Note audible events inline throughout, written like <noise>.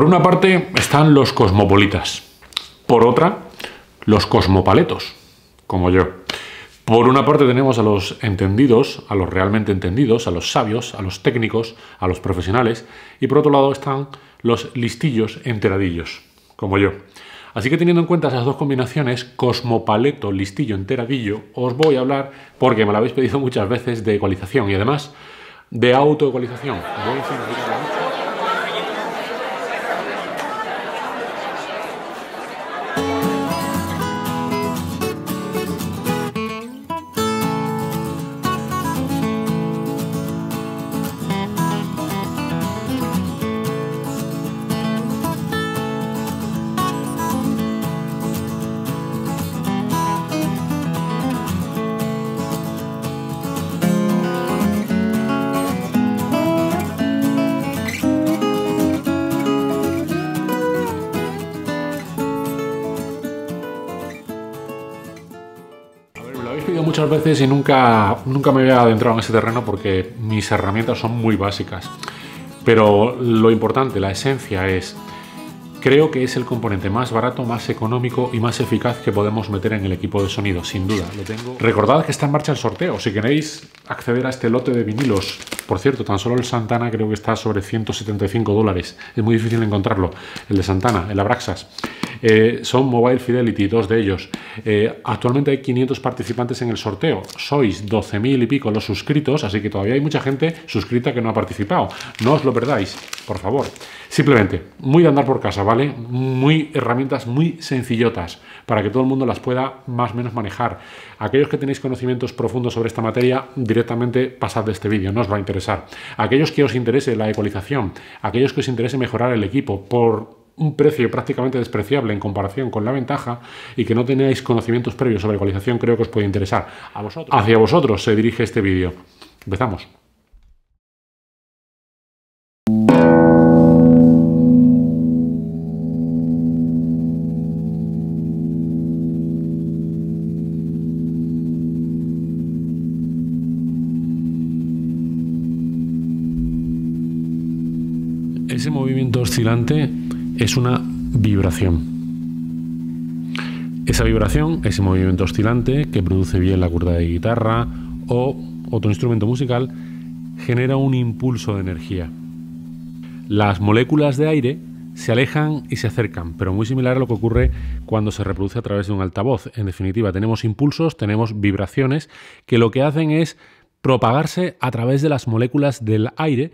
Por una parte están los cosmopolitas, por otra, los cosmopaletos, como yo. Por una parte tenemos a los entendidos, a los realmente entendidos, a los sabios, a los técnicos, a los profesionales, y por otro lado están los listillos enteradillos, como yo. Así que teniendo en cuenta esas dos combinaciones, cosmopaleto, listillo, enteradillo, os voy a hablar, porque me lo habéis pedido muchas veces, de ecualización y además de autoecualización. veces y nunca, nunca me había adentrado en ese terreno porque mis herramientas son muy básicas. Pero lo importante, la esencia es, creo que es el componente más barato, más económico y más eficaz que podemos meter en el equipo de sonido, sin duda. Lo tengo. Recordad que está en marcha el sorteo, si queréis acceder a este lote de vinilos. Por cierto, tan solo el Santana creo que está sobre 175 dólares. Es muy difícil encontrarlo, el de Santana, el Abraxas. Eh, son Mobile Fidelity, dos de ellos. Eh, actualmente hay 500 participantes en el sorteo. Sois 12.000 y pico los suscritos, así que todavía hay mucha gente suscrita que no ha participado. No os lo perdáis, por favor. Simplemente, muy de andar por casa, ¿vale? Muy herramientas muy sencillotas para que todo el mundo las pueda más o menos manejar. Aquellos que tenéis conocimientos profundos sobre esta materia, directamente pasad de este vídeo, no os va a interesar. Aquellos que os interese la ecualización, aquellos que os interese mejorar el equipo por un precio prácticamente despreciable en comparación con la ventaja y que no tenéis conocimientos previos sobre ecualización, creo que os puede interesar. A vosotros. Hacia vosotros se dirige este vídeo. Empezamos. Ese movimiento oscilante es una vibración. Esa vibración, ese movimiento oscilante que produce bien la cuerda de guitarra o otro instrumento musical, genera un impulso de energía. Las moléculas de aire se alejan y se acercan, pero muy similar a lo que ocurre cuando se reproduce a través de un altavoz. En definitiva, tenemos impulsos, tenemos vibraciones que lo que hacen es propagarse a través de las moléculas del aire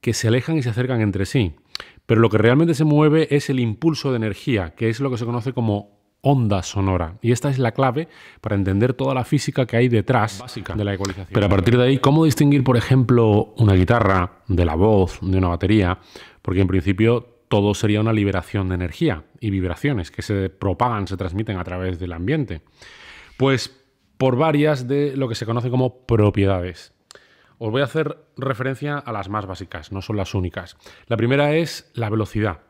que se alejan y se acercan entre sí. Pero lo que realmente se mueve es el impulso de energía, que es lo que se conoce como onda sonora. Y esta es la clave para entender toda la física que hay detrás de la ecualización. Pero a partir de ahí, ¿cómo distinguir, por ejemplo, una guitarra de la voz, de una batería? Porque en principio todo sería una liberación de energía y vibraciones que se propagan, se transmiten a través del ambiente. Pues por varias de lo que se conoce como propiedades. Os voy a hacer referencia a las más básicas, no son las únicas. La primera es la velocidad.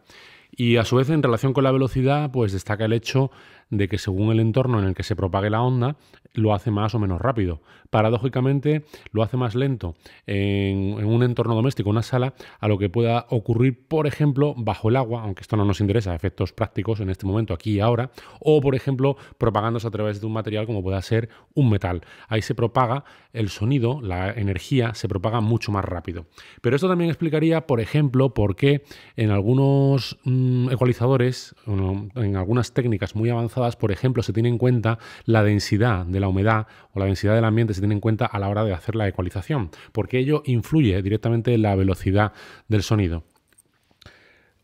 Y a su vez, en relación con la velocidad, pues destaca el hecho de que según el entorno en el que se propague la onda, lo hace más o menos rápido. Paradójicamente, lo hace más lento en, un entorno doméstico, una sala, a lo que pueda ocurrir, por ejemplo, bajo el agua, aunque esto no nos interesa, efectos prácticos en este momento, aquí y ahora, o por ejemplo, propagándose a través de un material como pueda ser un metal. Ahí se propaga el sonido, la energía, se propaga mucho más rápido. Pero esto también explicaría, por ejemplo, por qué en algunos mm, ecualizadores, en algunas técnicas muy avanzadas, por ejemplo, se tiene en cuenta la densidad de la humedad o la densidad del ambiente, se tiene en cuenta a la hora de hacer la ecualización, porque ello influye directamente en la velocidad del sonido.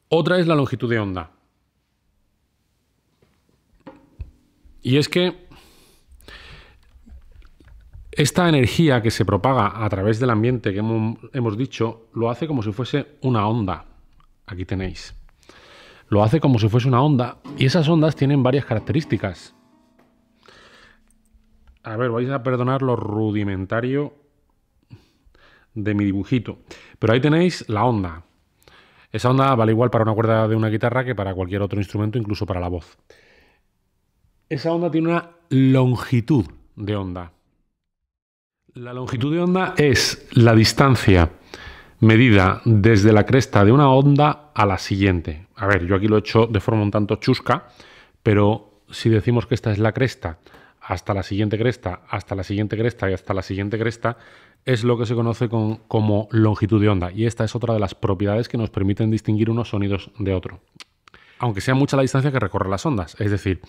Otra es la longitud de onda. Y es que esta energía que se propaga a través del ambiente que hemos, dicho lo hace como si fuese una onda. Aquí tenéis lo hace como si fuese una onda y esas ondas tienen varias características. A ver, vais a perdonar lo rudimentario de mi dibujito, pero ahí tenéis la onda. Esa onda vale igual para una cuerda de una guitarra que para cualquier otro instrumento, incluso para la voz. Esa onda tiene una longitud de onda. La longitud de onda es la distancia medida desde la cresta de una onda a la siguiente. A ver, yo aquí lo he hecho de forma un tanto chusca, pero si decimos que esta es la cresta, hasta la siguiente cresta, hasta la siguiente cresta y hasta la siguiente cresta, es lo que se conoce como longitud de onda. Y esta es otra de las propiedades que nos permiten distinguir unos sonidos de otro. Aunque sea mucha la distancia que recorren las ondas. Es decir,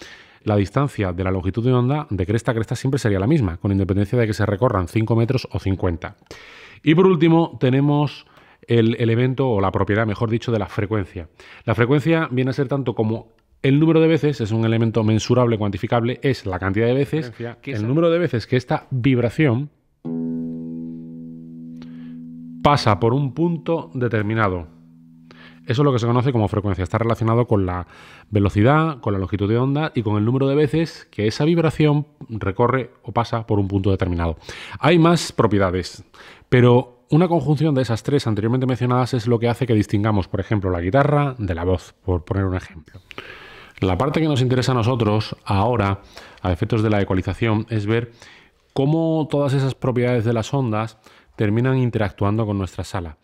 la distancia de la longitud de onda de cresta a cresta siempre sería la misma, con independencia de que se recorran 5 metros o 50. Y por último, tenemos el, elemento o la propiedad, mejor dicho, de la frecuencia. La frecuencia viene a ser tanto como el número de veces es un elemento mensurable, cuantificable, es la cantidad de veces, el número de veces que esta vibración pasa por un punto determinado. Eso es lo que se conoce como frecuencia. Está relacionado con la velocidad, con la longitud de onda y con el número de veces que esa vibración recorre o pasa por un punto determinado. Hay más propiedades, pero una conjunción de esas tres anteriormente mencionadas es lo que hace que distingamos, por ejemplo, la guitarra de la voz, por poner un ejemplo. La parte que nos interesa a nosotros ahora, a efectos de la ecualización, es ver cómo todas esas propiedades de las ondas terminan interactuando con nuestra sala.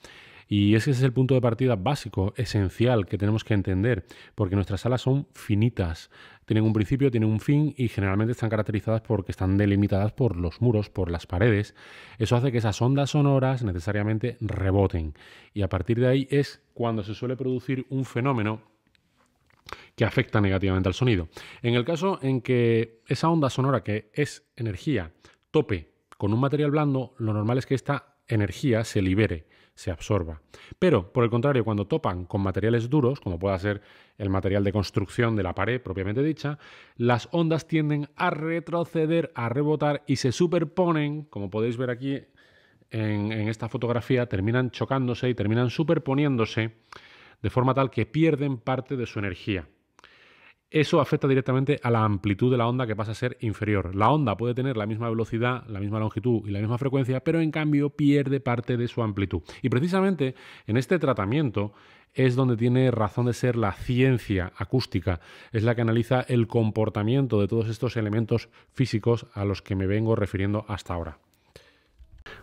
Y ese es el punto de partida básico, esencial, que tenemos que entender, porque nuestras salas son finitas, tienen un principio, tienen un fin y generalmente están caracterizadas porque están delimitadas por los muros, por las paredes. Eso hace que esas ondas sonoras necesariamente reboten. Y a partir de ahí es cuando se suele producir un fenómeno que afecta negativamente al sonido. En el caso en que esa onda sonora, que es energía, tope con un material blando, lo normal es que esta energía se libere se absorba. Pero, por el contrario, cuando topan con materiales duros, como pueda ser el material de construcción de la pared propiamente dicha, las ondas tienden a retroceder, a rebotar y se superponen, como podéis ver aquí en, en esta fotografía, terminan chocándose y terminan superponiéndose de forma tal que pierden parte de su energía. Eso afecta directamente a la amplitud de la onda que pasa a ser inferior. La onda puede tener la misma velocidad, la misma longitud y la misma frecuencia, pero en cambio pierde parte de su amplitud. Y precisamente en este tratamiento es donde tiene razón de ser la ciencia acústica, es la que analiza el comportamiento de todos estos elementos físicos a los que me vengo refiriendo hasta ahora.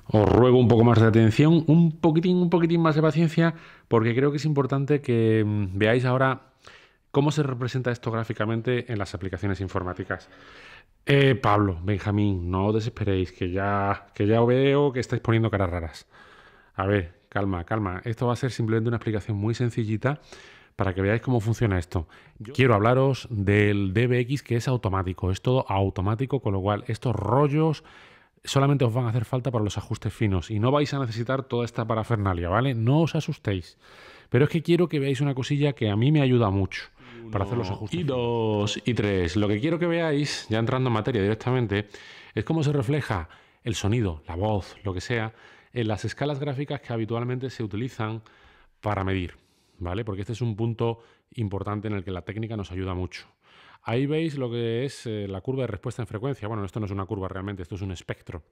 Os ruego un poco más de atención, un poquitín, un poquitín más de paciencia, porque creo que es importante que mm, veáis ahora ¿Cómo se representa esto gráficamente en las aplicaciones informáticas? Eh, Pablo, Benjamín, no os desesperéis, que ya, que ya veo que estáis poniendo caras raras. A ver, calma, calma. Esto va a ser simplemente una explicación muy sencillita para que veáis cómo funciona esto. Quiero hablaros del DBX que es automático, es todo automático, con lo cual estos rollos solamente os van a hacer falta para los ajustes finos y no vais a necesitar toda esta parafernalia, ¿vale? No os asustéis. Pero es que quiero que veáis una cosilla que a mí me ayuda mucho para hacer los ajustes. Y dos y tres. Lo que quiero que veáis, ya entrando en materia directamente, es cómo se refleja el sonido, la voz, lo que sea, en las escalas gráficas que habitualmente se utilizan para medir, ¿vale? Porque este es un punto importante en el que la técnica nos ayuda mucho. Ahí veis lo que es eh, la curva de respuesta en frecuencia. Bueno, esto no es una curva realmente, esto es un espectro.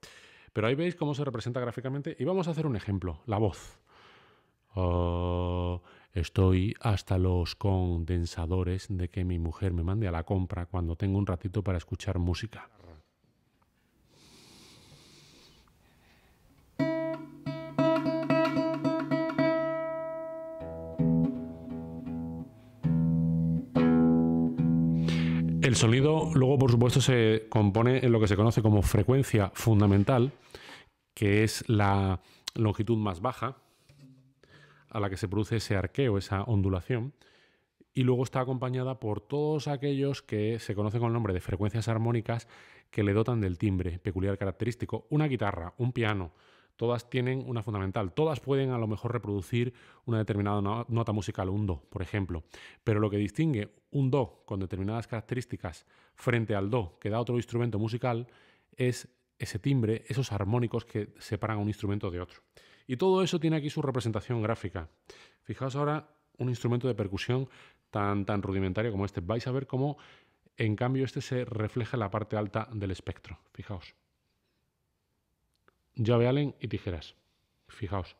Pero ahí veis cómo se representa gráficamente y vamos a hacer un ejemplo, la voz. Oh, Estoy hasta los condensadores de que mi mujer me mande a la compra cuando tengo un ratito para escuchar música. El sonido luego, por supuesto, se compone en lo que se conoce como frecuencia fundamental, que es la longitud más baja, a la que se produce ese arqueo, esa ondulación, y luego está acompañada por todos aquellos que se conocen con el nombre de frecuencias armónicas que le dotan del timbre peculiar característico. Una guitarra, un piano, todas tienen una fundamental. Todas pueden a lo mejor reproducir una determinada nota musical, un do, por ejemplo. Pero lo que distingue un do con determinadas características frente al do que da otro instrumento musical es ese timbre, esos armónicos que separan un instrumento de otro. Y todo eso tiene aquí su representación gráfica. Fijaos ahora un instrumento de percusión tan, tan rudimentario como este. Vais a ver cómo, en cambio, este se refleja en la parte alta del espectro. Fijaos. Llave Allen y tijeras. Fijaos.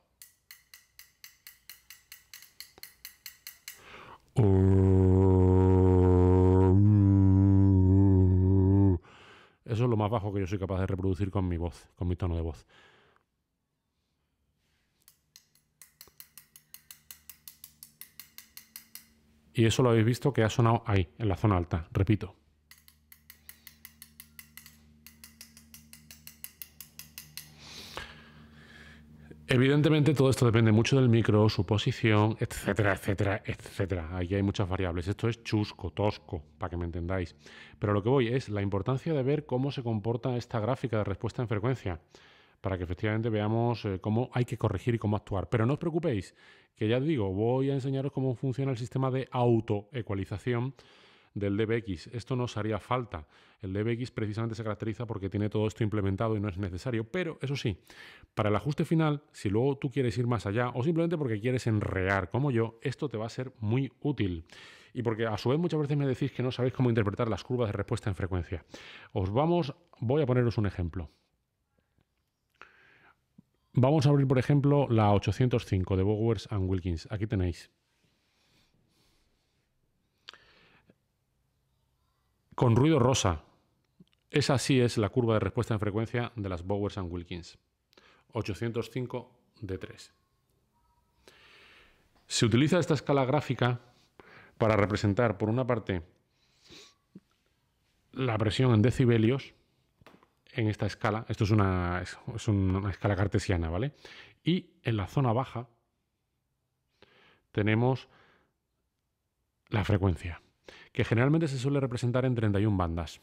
Eso es lo más bajo que yo soy capaz de reproducir con mi voz, con mi tono de voz. Y eso lo habéis visto que ha sonado ahí, en la zona alta, repito. Evidentemente todo esto depende mucho del micro, su posición, etcétera, etcétera, etcétera. Ahí hay muchas variables. Esto es chusco, tosco, para que me entendáis. Pero lo que voy es la importancia de ver cómo se comporta esta gráfica de respuesta en frecuencia para que efectivamente veamos eh, cómo hay que corregir y cómo actuar. Pero no os preocupéis, que ya os digo, voy a enseñaros cómo funciona el sistema de autoecualización del DBX. Esto no os haría falta. El DBX precisamente se caracteriza porque tiene todo esto implementado y no es necesario. Pero eso sí, para el ajuste final, si luego tú quieres ir más allá o simplemente porque quieres enrear como yo, esto te va a ser muy útil. Y porque a su vez muchas veces me decís que no sabéis cómo interpretar las curvas de respuesta en frecuencia. Os vamos, voy a poneros un ejemplo. Vamos a abrir, por ejemplo, la 805 de Bowers and Wilkins. Aquí tenéis. Con ruido rosa. Esa sí es la curva de respuesta en frecuencia de las Bowers and Wilkins. 805 de 3. Se utiliza esta escala gráfica para representar, por una parte, la presión en decibelios en esta escala, esto es una, es escala cartesiana, ¿vale? Y en la zona baja tenemos la frecuencia, que generalmente se suele representar en 31 bandas.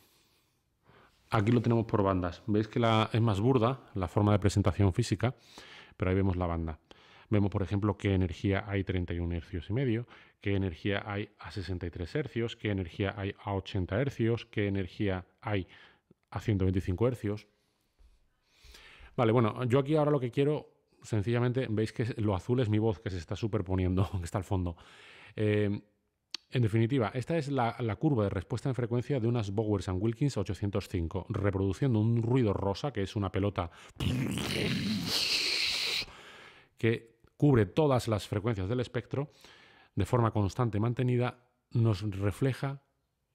Aquí lo tenemos por bandas. Veis que la, es más burda la forma de presentación física, pero ahí vemos la banda. Vemos, por ejemplo, qué energía hay 31 hercios y medio, qué energía hay a 63 hercios, qué energía hay a 80 hercios, qué energía hay a 125 hercios. Vale, bueno, yo aquí ahora lo que quiero, sencillamente, veis que lo azul es mi voz que se está superponiendo, <laughs> que está al fondo. Eh, en definitiva, esta es la, curva de respuesta en frecuencia de unas Bowers and Wilkins 805, reproduciendo un ruido rosa, que es una pelota que cubre todas las frecuencias del espectro de forma constante mantenida, nos refleja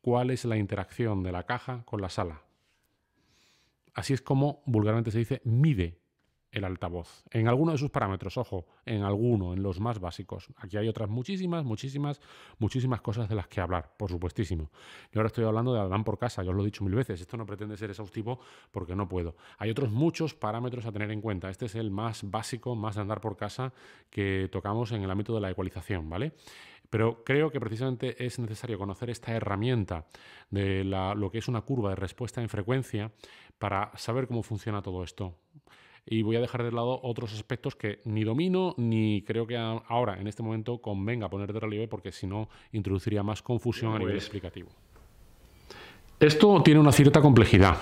cuál es la interacción de la caja con la sala, Así es como vulgarmente se dice, mide el altavoz. En alguno de sus parámetros, ojo, en alguno, en los más básicos. Aquí hay otras muchísimas, muchísimas, muchísimas cosas de las que hablar, por supuestísimo. Yo ahora estoy hablando de andar por casa, ya os lo he dicho mil veces, esto no pretende ser exhaustivo porque no puedo. Hay otros muchos parámetros a tener en cuenta. Este es el más básico, más de andar por casa que tocamos en el ámbito de la ecualización, ¿vale? Pero creo que precisamente es necesario conocer esta herramienta de lo que es una curva de respuesta en frecuencia para saber cómo funciona todo esto. Y voy a dejar de lado otros aspectos que ni domino ni creo que ahora, en este momento, convenga poner de relieve porque si no introduciría más confusión a pues nivel explicativo. Esto tiene una cierta complejidad.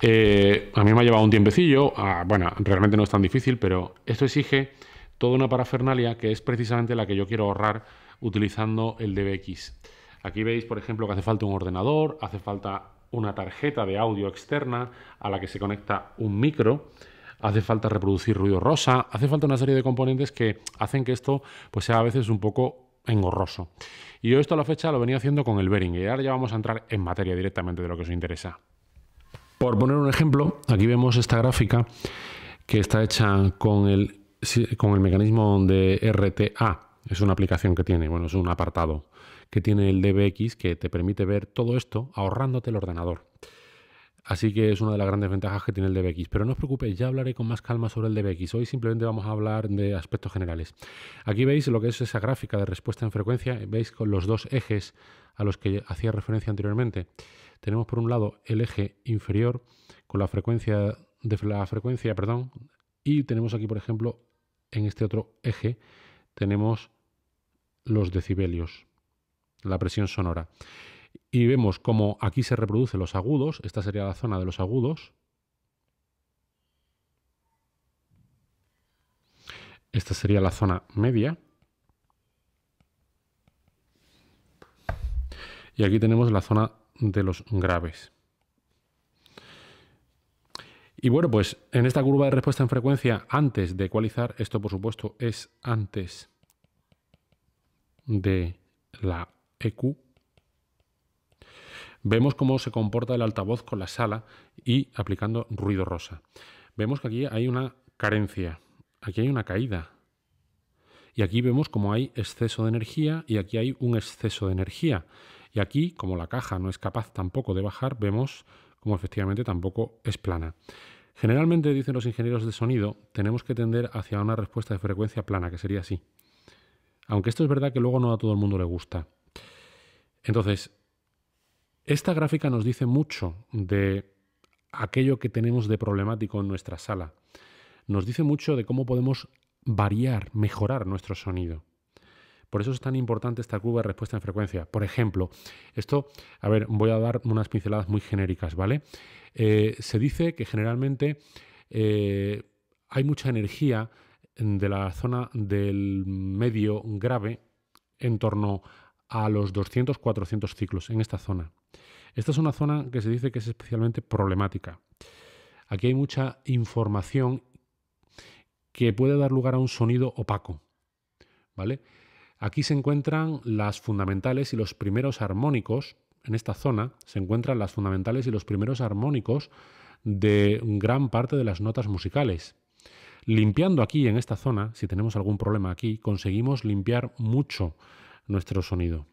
Eh, a mí me ha llevado un tiempecillo, bueno, realmente no es tan difícil, pero esto exige toda una parafernalia que es precisamente la que yo quiero ahorrar utilizando el DBX. Aquí veis, por ejemplo, que hace falta un ordenador, hace falta una tarjeta de audio externa a la que se conecta un micro. Hace falta reproducir ruido rosa, hace falta una serie de componentes que hacen que esto pues, sea a veces un poco engorroso. Y yo esto a la fecha lo venía haciendo con el Bearing y ahora ya vamos a entrar en materia directamente de lo que os interesa. Por poner un ejemplo, aquí vemos esta gráfica que está hecha con el, con el mecanismo de RTA. Es una aplicación que tiene, bueno, es un apartado que tiene el DBX que te permite ver todo esto ahorrándote el ordenador. Así que es una de las grandes ventajas que tiene el DBX. Pero no os preocupéis, ya hablaré con más calma sobre el DBX. Hoy simplemente vamos a hablar de aspectos generales. Aquí veis lo que es esa gráfica de respuesta en frecuencia. Veis con los dos ejes a los que hacía referencia anteriormente. Tenemos por un lado el eje inferior con la frecuencia de la frecuencia, perdón, y tenemos aquí, por ejemplo, en este otro eje tenemos los decibelios la presión sonora. Y vemos cómo aquí se reproducen los agudos, esta sería la zona de los agudos. Esta sería la zona media. Y aquí tenemos la zona de los graves. Y bueno, pues en esta curva de respuesta en frecuencia, antes de ecualizar, esto por supuesto es antes de la EQ, vemos cómo se comporta el altavoz con la sala y aplicando ruido rosa. Vemos que aquí hay una carencia, aquí hay una caída. Y aquí vemos cómo hay exceso de energía y aquí hay un exceso de energía. Y aquí, como la caja no es capaz tampoco de bajar, vemos como efectivamente tampoco es plana. Generalmente, dicen los ingenieros de sonido, tenemos que tender hacia una respuesta de frecuencia plana, que sería así. Aunque esto es verdad que luego no a todo el mundo le gusta. Entonces, esta gráfica nos dice mucho de aquello que tenemos de problemático en nuestra sala. Nos dice mucho de cómo podemos variar, mejorar nuestro sonido. Por eso es tan importante esta curva de respuesta en frecuencia. Por ejemplo, esto, a ver, voy a dar unas pinceladas muy genéricas, ¿vale? Eh, se dice que generalmente eh, hay mucha energía de la zona del medio grave en torno a a los 200-400 ciclos en esta zona. Esta es una zona que se dice que es especialmente problemática. Aquí hay mucha información que puede dar lugar a un sonido opaco. ¿Vale? Aquí se encuentran las fundamentales y los primeros armónicos. En esta zona se encuentran las fundamentales y los primeros armónicos de gran parte de las notas musicales. Limpiando aquí, en esta zona, si tenemos algún problema aquí, conseguimos limpiar mucho nuestro sonido.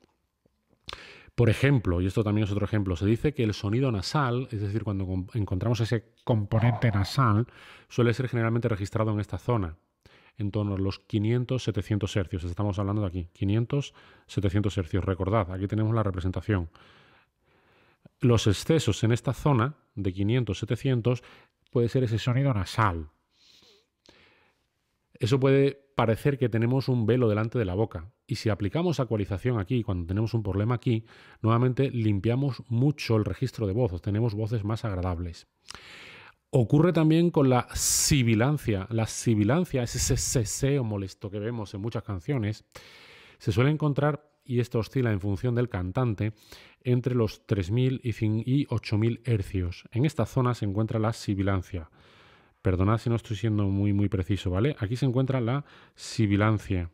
Por ejemplo, y esto también es otro ejemplo, se dice que el sonido nasal, es decir, cuando encontramos ese componente nasal, suele ser generalmente registrado en esta zona, en torno a los 500-700 hercios. Estamos hablando de aquí, 500-700 hercios. Recordad, aquí tenemos la representación. Los excesos en esta zona de 500-700 puede ser ese sonido nasal. Eso puede parecer que tenemos un velo delante de la boca. Y si aplicamos actualización aquí, cuando tenemos un problema aquí, nuevamente limpiamos mucho el registro de voz, tenemos voces más agradables. Ocurre también con la sibilancia. La sibilancia es ese seseo molesto que vemos en muchas canciones. Se suele encontrar, y esto oscila en función del cantante, entre los 3.000 y 8.000 hercios. En esta zona se encuentra la sibilancia. Perdonad si no estoy siendo muy, muy preciso, ¿vale? Aquí se encuentra la sibilancia.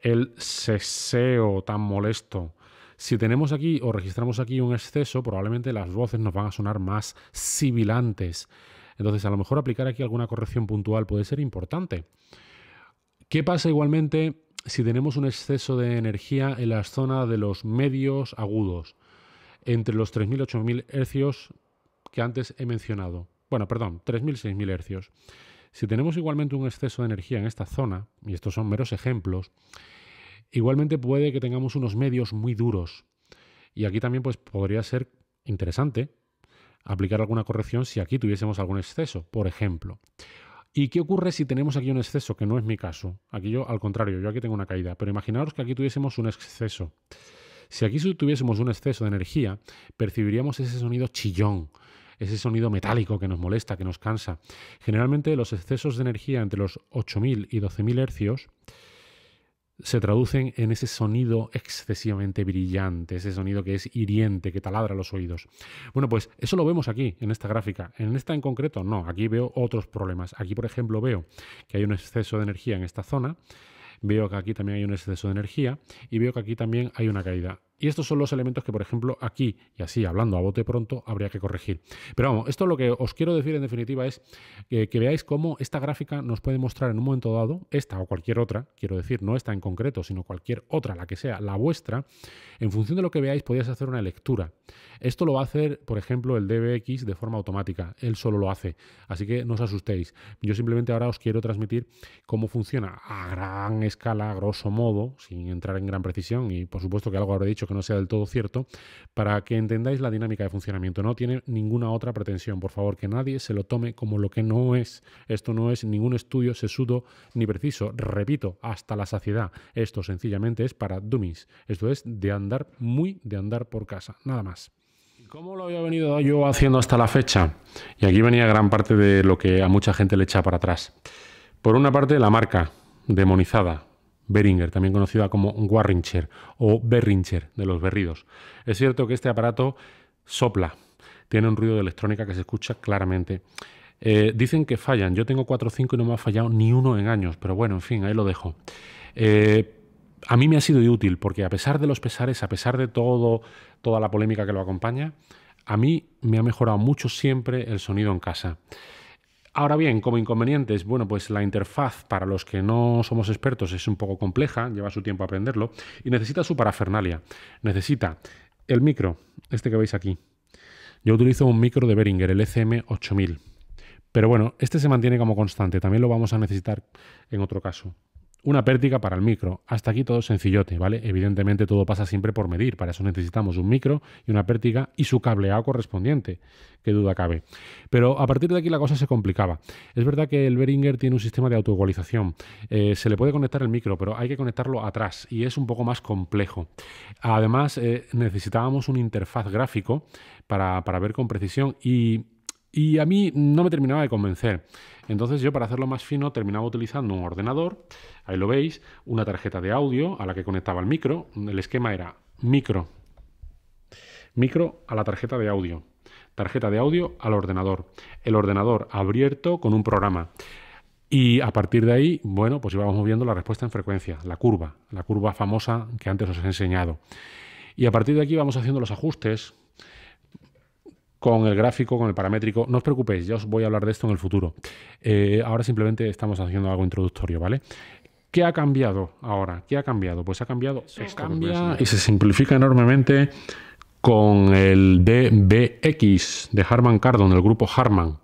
El seseo tan molesto. Si tenemos aquí o registramos aquí un exceso, probablemente las voces nos van a sonar más sibilantes. Entonces, a lo mejor aplicar aquí alguna corrección puntual puede ser importante. ¿Qué pasa igualmente si tenemos un exceso de energía en la zona de los medios agudos? Entre los 3.000 y 8.000 hercios que antes he mencionado. Bueno, perdón, 3.000, 6.000 hercios. Si tenemos igualmente un exceso de energía en esta zona, y estos son meros ejemplos, igualmente puede que tengamos unos medios muy duros. Y aquí también pues, podría ser interesante aplicar alguna corrección si aquí tuviésemos algún exceso, por ejemplo. ¿Y qué ocurre si tenemos aquí un exceso? Que no es mi caso. Aquí yo, al contrario, yo aquí tengo una caída. Pero imaginaros que aquí tuviésemos un exceso. Si aquí tuviésemos un exceso de energía, percibiríamos ese sonido chillón, ese sonido metálico que nos molesta, que nos cansa. Generalmente los excesos de energía entre los 8.000 y 12.000 hercios se traducen en ese sonido excesivamente brillante, ese sonido que es hiriente, que taladra los oídos. Bueno, pues eso lo vemos aquí, en esta gráfica. En esta en concreto, no, aquí veo otros problemas. Aquí, por ejemplo, veo que hay un exceso de energía en esta zona, veo que aquí también hay un exceso de energía y veo que aquí también hay una caída. Y estos son los elementos que, por ejemplo, aquí, y así hablando a bote pronto, habría que corregir. Pero vamos, esto lo que os quiero decir en definitiva es eh, que, veáis cómo esta gráfica nos puede mostrar en un momento dado, esta o cualquier otra, quiero decir, no esta en concreto, sino cualquier otra, la que sea, la vuestra, en función de lo que veáis podéis hacer una lectura. Esto lo va a hacer, por ejemplo, el DBX de forma automática, él solo lo hace, así que no os asustéis. Yo simplemente ahora os quiero transmitir cómo funciona a gran escala, a grosso modo, sin entrar en gran precisión, y por supuesto que algo habré dicho no sea del todo cierto, para que entendáis la dinámica de funcionamiento. No tiene ninguna otra pretensión, por favor, que nadie se lo tome como lo que no es. Esto no es ningún estudio sesudo ni preciso, repito, hasta la saciedad. Esto sencillamente es para dummies. Esto es de andar muy de andar por casa, nada más. ¿Cómo lo había venido yo haciendo hasta la fecha? Y aquí venía gran parte de lo que a mucha gente le echa para atrás. Por una parte, la marca demonizada, Beringer, también conocida como Warringer o Berrincher, de los berridos. Es cierto que este aparato sopla, tiene un ruido de electrónica que se escucha claramente. Eh, dicen que fallan, yo tengo 4 o 5 y no me ha fallado ni uno en años, pero bueno, en fin, ahí lo dejo. Eh, a mí me ha sido útil porque a pesar de los pesares, a pesar de todo, toda la polémica que lo acompaña, a mí me ha mejorado mucho siempre el sonido en casa. Ahora bien, como inconvenientes, bueno, pues la interfaz para los que no somos expertos es un poco compleja, lleva su tiempo aprenderlo, y necesita su parafernalia. Necesita el micro, este que veis aquí. Yo utilizo un micro de Behringer, el ECM8000. Pero bueno, este se mantiene como constante, también lo vamos a necesitar en otro caso. Una pértiga para el micro. Hasta aquí todo sencillote, ¿vale? Evidentemente todo pasa siempre por medir. Para eso necesitamos un micro y una pértiga y su cableado correspondiente. Qué duda cabe. Pero a partir de aquí la cosa se complicaba. Es verdad que el beringer tiene un sistema de autoecualización. Eh, se le puede conectar el micro, pero hay que conectarlo atrás y es un poco más complejo. Además, eh, necesitábamos un interfaz gráfico para, ver con precisión y y a mí no me terminaba de convencer. Entonces yo para hacerlo más fino terminaba utilizando un ordenador, ahí lo veis, una tarjeta de audio a la que conectaba el micro, el esquema era micro, micro a la tarjeta de audio, tarjeta de audio al ordenador, el ordenador abierto con un programa. Y a partir de ahí, bueno, pues íbamos moviendo la respuesta en frecuencia, la curva, la curva famosa que antes os he enseñado. Y a partir de aquí vamos haciendo los ajustes, con el gráfico, con el paramétrico. No os preocupéis, ya os voy a hablar de esto en el futuro. Eh, ahora simplemente estamos haciendo algo introductorio, ¿vale? ¿Qué ha cambiado ahora? ¿Qué ha cambiado? Pues ha cambiado esto cambia y se simplifica enormemente con el DBX de Harman Kardon, el grupo Harman.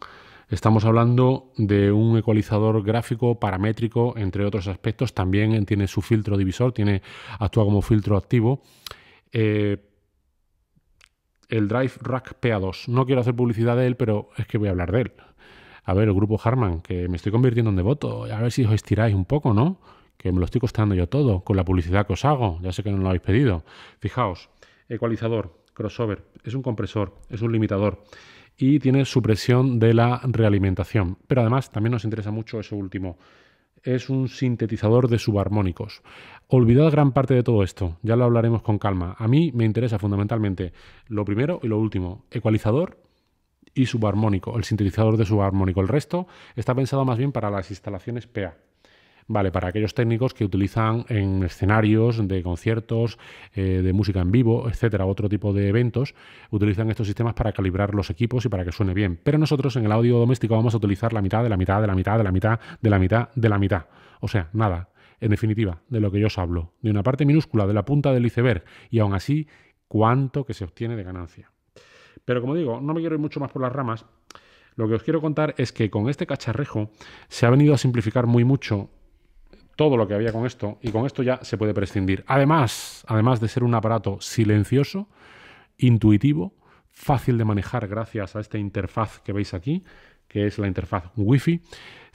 Estamos hablando de un ecualizador gráfico paramétrico, entre otros aspectos. También tiene su filtro divisor, tiene, actúa como filtro activo. Eh, el Drive Rack PA2. No quiero hacer publicidad de él, pero es que voy a hablar de él. A ver, el grupo Harman, que me estoy convirtiendo en devoto. A ver si os estiráis un poco, ¿no? Que me lo estoy costando yo todo con la publicidad que os hago. Ya sé que no lo habéis pedido. Fijaos, ecualizador, crossover, es un compresor, es un limitador y tiene supresión de la realimentación. Pero además también nos interesa mucho eso último. Es un sintetizador de subarmónicos. Olvidad gran parte de todo esto, ya lo hablaremos con calma. A mí me interesa fundamentalmente lo primero y lo último, ecualizador y subarmónico, el sintetizador de subarmónico. El resto está pensado más bien para las instalaciones PA, Vale, para aquellos técnicos que utilizan en escenarios de conciertos, eh, de música en vivo, etcétera, otro tipo de eventos, utilizan estos sistemas para calibrar los equipos y para que suene bien. Pero nosotros en el audio doméstico vamos a utilizar la mitad de la mitad de la mitad de la mitad de la mitad de la mitad. O sea, nada. En definitiva, de lo que yo os hablo, de una parte minúscula de la punta del iceberg y aún así, cuánto que se obtiene de ganancia. Pero como digo, no me quiero ir mucho más por las ramas. Lo que os quiero contar es que con este cacharrejo se ha venido a simplificar muy mucho todo lo que había con esto y con esto ya se puede prescindir. Además, además de ser un aparato silencioso, intuitivo, fácil de manejar gracias a esta interfaz que veis aquí, que es la interfaz Wi-Fi,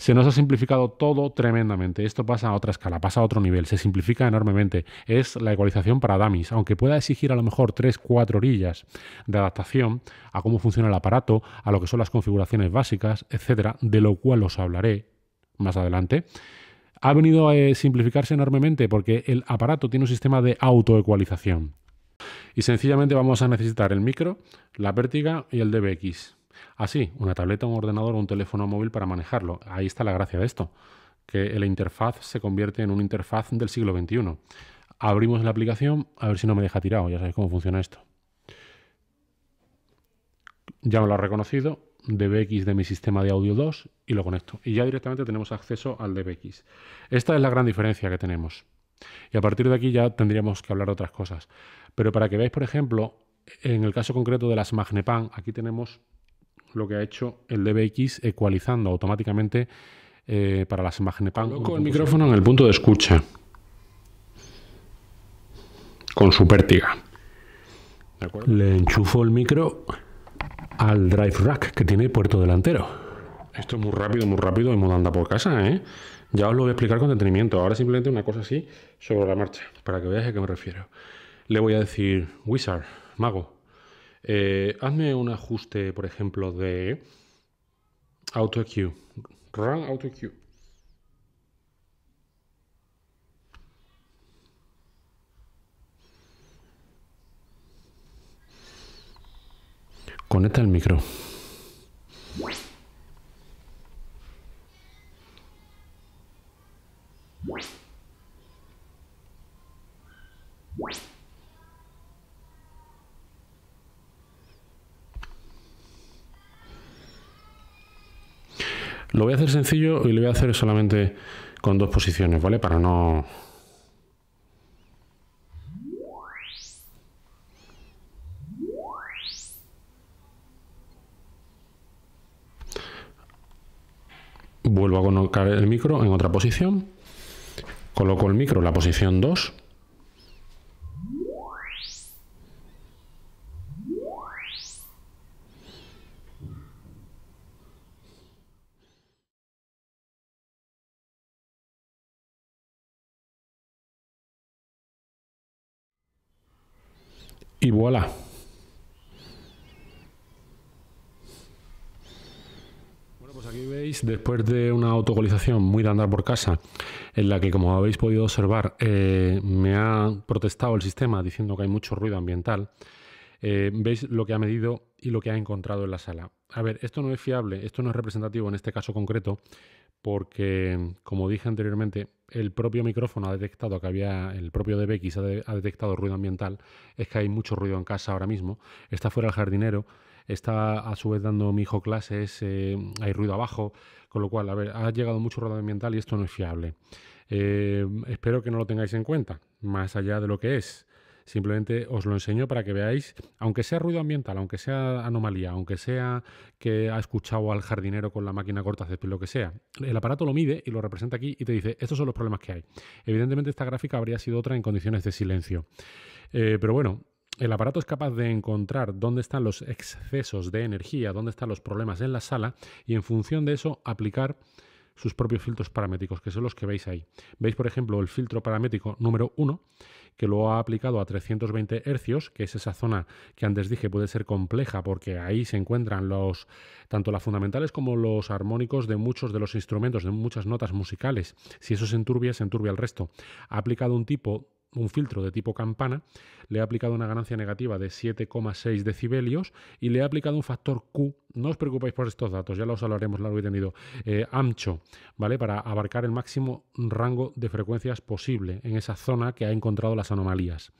se nos ha simplificado todo tremendamente. Esto pasa a otra escala, pasa a otro nivel, se simplifica enormemente. Es la ecualización para damis, aunque pueda exigir a lo mejor 3, 4 orillas de adaptación a cómo funciona el aparato, a lo que son las configuraciones básicas, etcétera, de lo cual os hablaré más adelante ha venido a eh, simplificarse enormemente porque el aparato tiene un sistema de autoecualización. Y sencillamente vamos a necesitar el micro, la pértiga y el DBX. Así, ah, una tableta, un ordenador o un teléfono móvil para manejarlo. Ahí está la gracia de esto, que la interfaz se convierte en una interfaz del siglo XXI. Abrimos la aplicación, a ver si no me deja tirado, ya sabéis cómo funciona esto. Ya me lo ha reconocido, DBX de mi sistema de audio 2 y lo conecto. Y ya directamente tenemos acceso al DBX. Esta es la gran diferencia que tenemos. Y a partir de aquí ya tendríamos que hablar de otras cosas. Pero para que veáis, por ejemplo, en el caso concreto de las MagnePan, aquí tenemos lo que ha hecho el DBX ecualizando automáticamente eh, para las imágenes con el micrófono en el punto de escucha con su pértiga. Le enchufo el micro al drive rack que tiene puerto delantero. Esto es muy rápido, muy rápido, y modanda por casa, ¿eh? Ya os lo voy a explicar con detenimiento. Ahora simplemente una cosa así sobre la marcha, para que veáis a qué me refiero. Le voy a decir, Wizard, mago, eh, hazme un ajuste, por ejemplo, de auto queue. Run auto Conecta el micro. Lo voy a hacer sencillo y lo voy a hacer solamente con dos posiciones, ¿vale? Para no... Vuelvo a colocar el micro en otra posición. Coloco el micro en la posición 2 Y voilà. Bueno, pues aquí veis, después de una autocolización muy de andar por casa, en la que, como habéis podido observar, eh, me ha protestado el sistema diciendo que hay mucho ruido ambiental, eh, veis lo que ha medido y lo que ha encontrado en la sala. A ver, esto no es fiable, esto no es representativo en este caso concreto, porque, como dije anteriormente, el propio micrófono ha detectado que había, el propio DBX ha, detectado ruido ambiental, es que hay mucho ruido en casa ahora mismo, está fuera el jardinero, está a su vez dando mi hijo clases, eh, hay ruido abajo, con lo cual, a ver, ha llegado mucho ruido ambiental y esto no es fiable. Eh, espero que no lo tengáis en cuenta, más allá de lo que es. Simplemente os lo enseño para que veáis, aunque sea ruido ambiental, aunque sea anomalía, aunque sea que ha escuchado al jardinero con la máquina corta lo que sea, el aparato lo mide y lo representa aquí y te dice, estos son los problemas que hay. Evidentemente esta gráfica habría sido otra en condiciones de silencio. Eh, pero bueno, el aparato es capaz de encontrar dónde están los excesos de energía, dónde están los problemas en la sala y en función de eso aplicar sus propios filtros paramétricos, que son los que veis ahí. Veis, por ejemplo, el filtro paramétrico número 1, que lo ha aplicado a 320 hercios, que es esa zona que antes dije puede ser compleja porque ahí se encuentran los tanto las fundamentales como los armónicos de muchos de los instrumentos, de muchas notas musicales. Si eso se enturbia, se enturbia el resto. Ha aplicado un tipo un filtro de tipo campana, le he aplicado una ganancia negativa de 7,6 decibelios y le he aplicado un factor Q. No os preocupéis por estos datos, ya los hablaremos largo y tenido. Eh, ancho, ¿vale? Para abarcar el máximo rango de frecuencias posible en esa zona que ha encontrado las anomalías.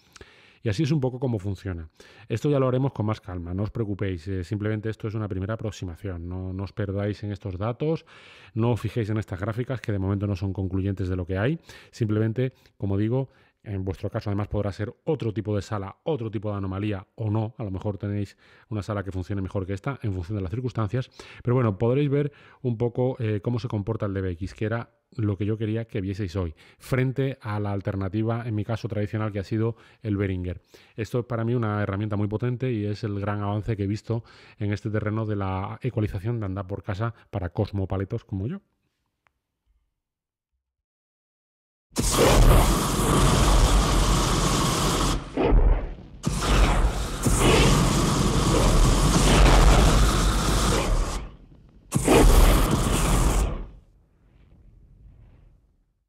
Y así es un poco cómo funciona. Esto ya lo haremos con más calma, no os preocupéis, eh, simplemente esto es una primera aproximación, no, no, os perdáis en estos datos, no os fijéis en estas gráficas que de momento no son concluyentes de lo que hay, simplemente, como digo, en vuestro caso, además, podrá ser otro tipo de sala, otro tipo de anomalía o no. A lo mejor tenéis una sala que funcione mejor que esta en función de las circunstancias. Pero bueno, podréis ver un poco eh, cómo se comporta el DBX, que era lo que yo quería que vieseis hoy, frente a la alternativa, en mi caso tradicional, que ha sido el Beringer. Esto es para mí una herramienta muy potente y es el gran avance que he visto en este terreno de la ecualización de andar por casa para cosmopaletos como yo.